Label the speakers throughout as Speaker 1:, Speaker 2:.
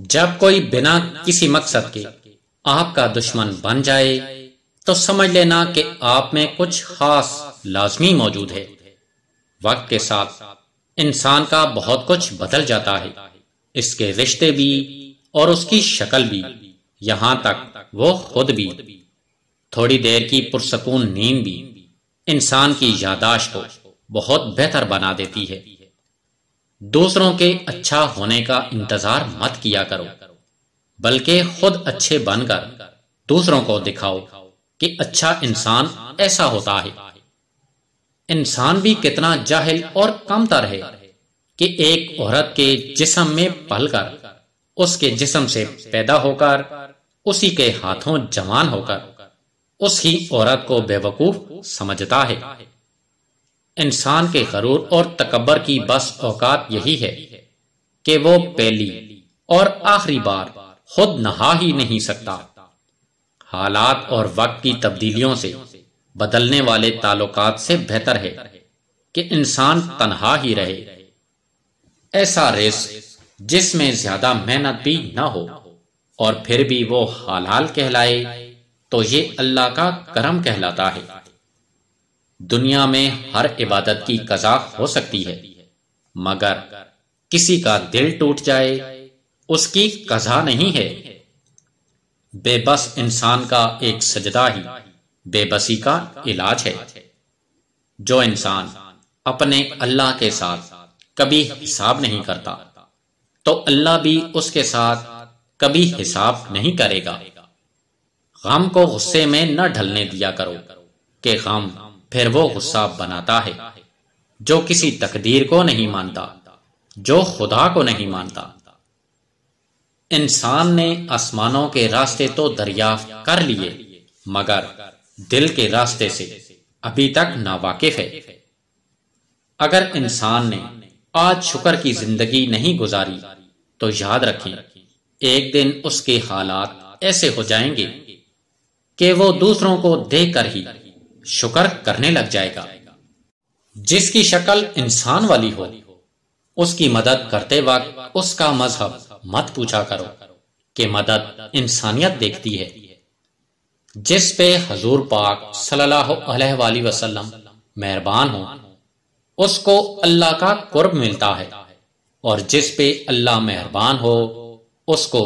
Speaker 1: जब कोई बिना किसी मकसद के आपका दुश्मन बन जाए तो समझ लेना कि आप में कुछ खास लाजमी मौजूद है वक्त के साथ इंसान का बहुत कुछ बदल जाता है इसके रिश्ते भी और उसकी शक्ल भी यहाँ तक वो खुद भी थोड़ी देर की पुरसकून नींद भी इंसान की यादाश्त को बहुत बेहतर बना देती है दूसरों के अच्छा होने का इंतजार मत किया करो बल्कि खुद अच्छे बनकर दूसरों को दिखाओ कि अच्छा इंसान ऐसा होता है इंसान भी कितना जाहिल और कमतर है कि एक औरत के जिसम में पलकर उसके जिसम से पैदा होकर उसी के हाथों जवान होकर उसकी औरत को बेवकूफ समझता है इंसान के गरूर और तकबर की बस औकात यही है कि वो पहली और आखिरी बार खुद नहा ही नहीं सकता हालात और वक्त की तब्दीलियों से बदलने वाले ताल्लुकात से बेहतर है कि इंसान तनहा ही रहे ऐसा रेस जिसमें ज्यादा मेहनत भी ना हो और फिर भी वो हालाल कहलाए तो ये अल्लाह का करम कहलाता है दुनिया में हर इबादत की कजा हो सकती है मगर किसी का दिल टूट जाए उसकी कजा नहीं है बेबस इंसान का एक सजदा ही बेबसी का इलाज है जो इंसान अपने अल्लाह के साथ कभी हिसाब नहीं करता तो अल्लाह भी उसके साथ कभी हिसाब नहीं करेगा गम को गुस्से में न ढलने दिया करो कि गम फिर वो गुस्सा बनाता है जो किसी तकदीर को नहीं मानता जो खुदा को नहीं मानता इंसान ने आसमानों के रास्ते तो दरियाफ्त कर लिए मगर दिल के रास्ते से अभी तक नावाकिफ है अगर इंसान ने आज शुक्र की जिंदगी नहीं गुजारी तो याद रखें एक दिन उसके हालात ऐसे हो जाएंगे कि वो दूसरों को देख कर ही शुक्र करने लग जाएगा जिसकी शक्ल इंसान वाली हो उसकी मदद करते वक्त उसका मजहब मत पूछा करो कि मदद इंसानियत देखती है जिस पे हजूर पाक सल्लल्लाहु अलैहि वसल्लम मेहरबान हो उसको अल्लाह का कुर्ब मिलता है और जिस पे अल्लाह मेहरबान हो उसको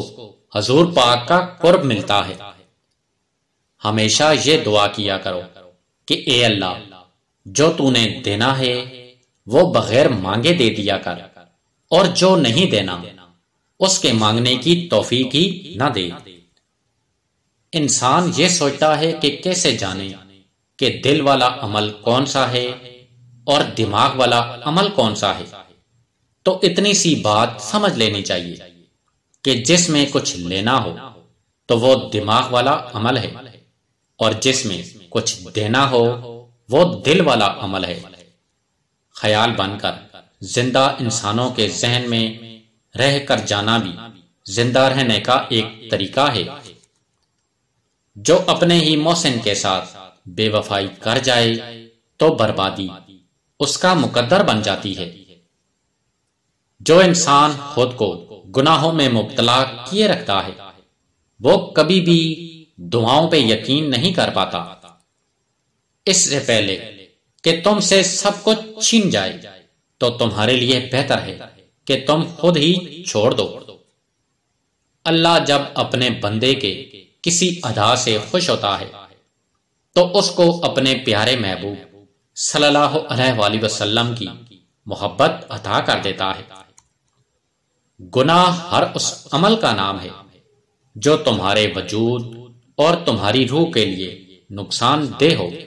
Speaker 1: हजूर पाक का कुर्ब मिलता है हमेशा ये दुआ किया करो कि ए अल्लाह जो तूने देना है वो बगैर मांगे दे दिया कर और जो नहीं देना उसके मांगने की तोफीक ही ना दे इंसान ये सोचता है कि कैसे जाने कि दिल वाला अमल कौन सा है और दिमाग वाला अमल कौन सा है तो इतनी सी बात समझ लेनी चाहिए कि जिसमें कुछ लेना हो तो वो दिमाग वाला अमल है और जिसमें कुछ देना हो वो दिल वाला अमल है ख्याल बनकर जिंदा इंसानों के जहन में रह कर जाना भी जिंदा रहने का एक तरीका है जो अपने ही मोहसिन के साथ बेवफाई कर जाए तो बर्बादी उसका मुकद्दर बन जाती है जो इंसान खुद को गुनाहों में मुबतला किए रखता है वो कभी भी दुआओं पे यकीन नहीं कर पाता इससे पहले कि तुमसे सब कुछ छीन जाए तो तुम्हारे लिए बेहतर है कि तुम खुद ही छोड़ दो अल्लाह जब अपने बंदे के किसी अदा से खुश होता है तो उसको अपने प्यारे महबूब सल्लल्लाहु अलैहि वसल्लम की मोहब्बत अदा कर देता है गुनाह हर उस अमल का नाम है जो तुम्हारे वजूद और तुम्हारी रूह के लिए नुकसान दे होगी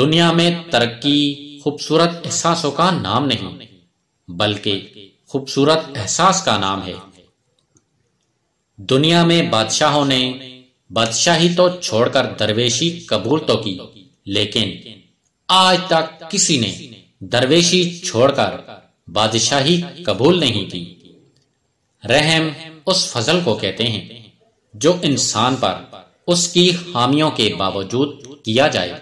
Speaker 1: दुनिया में तरक्की खूबसूरत एहसासों का नाम नहीं बल्कि खूबसूरत एहसास का नाम है दुनिया में बादशाहों ने बादशाही तो छोड़कर दरवेशी कबूल तो की लेकिन आज तक किसी ने दरवेशी छोड़कर बादशाही कबूल नहीं की रहम उस फजल को कहते हैं जो इंसान पर उसकी हामियों के बावजूद किया जाए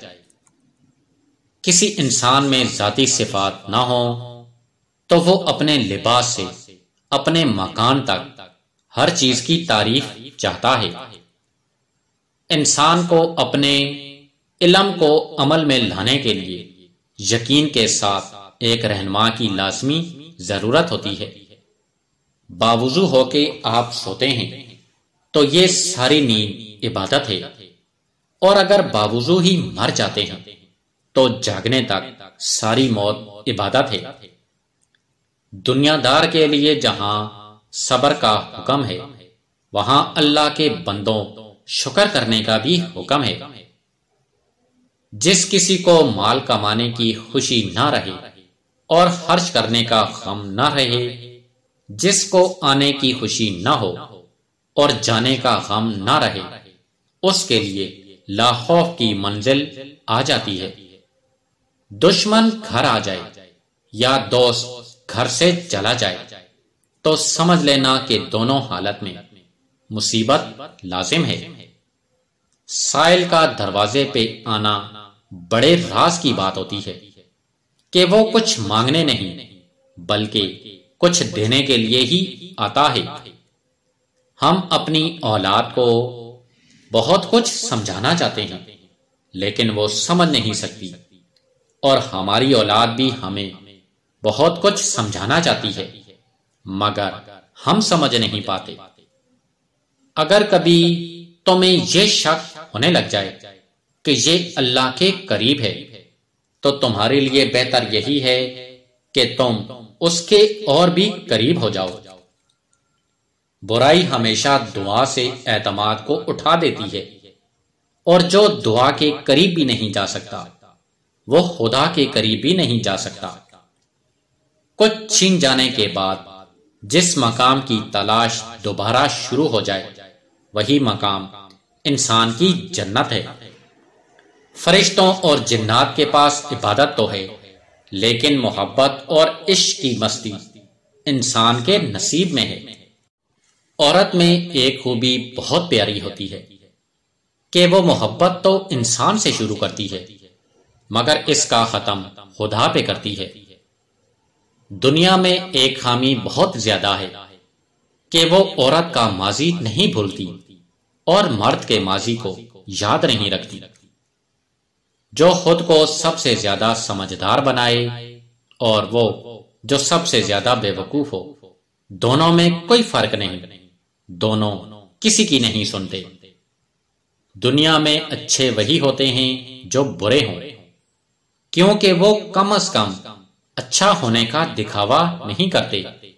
Speaker 1: किसी इंसान में जाति सिफात ना हो तो वो अपने लिबास से अपने मकान तक हर चीज की तारीफ चाहता है इंसान को अपने इलम को अमल में लाने के लिए यकीन के साथ एक रहनमा की लाजमी जरूरत होती है बावजू होके आप सोते हैं तो ये सारी नींद इबादत है और अगर बावजू ही मर जाते हैं तो जागने तक सारी मौत इबादत है दुनियादार के लिए जहां सबर का हुक्म है वहां अल्लाह के बंदों शुक्र करने का भी हुक्म है जिस किसी को माल कमाने की खुशी ना रहे और खर्च करने का गम ना रहे जिसको आने की खुशी ना हो और जाने का गम ना रहे उसके लिए लाहौफ की मंजिल आ जाती है दुश्मन घर आ जाए या दोस्त घर से चला जाए तो समझ लेना कि दोनों हालत में मुसीबत लाजिम है साइल का दरवाजे पे आना बड़े राज की बात होती है कि वो कुछ मांगने नहीं बल्कि कुछ देने के लिए ही आता है हम अपनी औलाद को बहुत कुछ समझाना चाहते हैं लेकिन वो समझ नहीं सकती और हमारी औलाद भी हमें बहुत कुछ समझाना चाहती है मगर हम समझ नहीं पाते अगर कभी तुम्हें ये शक होने लग जाए कि ये अल्लाह के करीब है तो तुम्हारे लिए बेहतर यही है कि तुम उसके और भी करीब हो जाओ बुराई हमेशा दुआ से एतमाद को उठा देती है और जो दुआ के करीब भी नहीं जा सकता वो खुदा के करीब भी नहीं जा सकता कुछ छीन जाने के बाद जिस मकाम की तलाश दोबारा शुरू हो जाए वही मकाम इंसान की जन्नत है फरिश्तों और जिन्नात के पास इबादत तो है लेकिन मोहब्बत और इश्क की मस्ती इंसान के नसीब में है औरत में एक खूबी बहुत प्यारी होती है कि वो मोहब्बत तो इंसान से शुरू करती है मगर इसका खत्म खुदा पे करती है दुनिया में एक खामी बहुत ज्यादा है कि वो औरत का माजी नहीं भूलती और मर्द के माजी को याद नहीं रखती जो खुद को सबसे ज्यादा समझदार बनाए और वो जो सबसे ज्यादा बेवकूफ हो दोनों में कोई फर्क नहीं दोनों किसी की नहीं सुनते दुनिया में अच्छे वही होते हैं जो बुरे हों क्योंकि वो कम अज कम अच्छा होने का दिखावा नहीं करते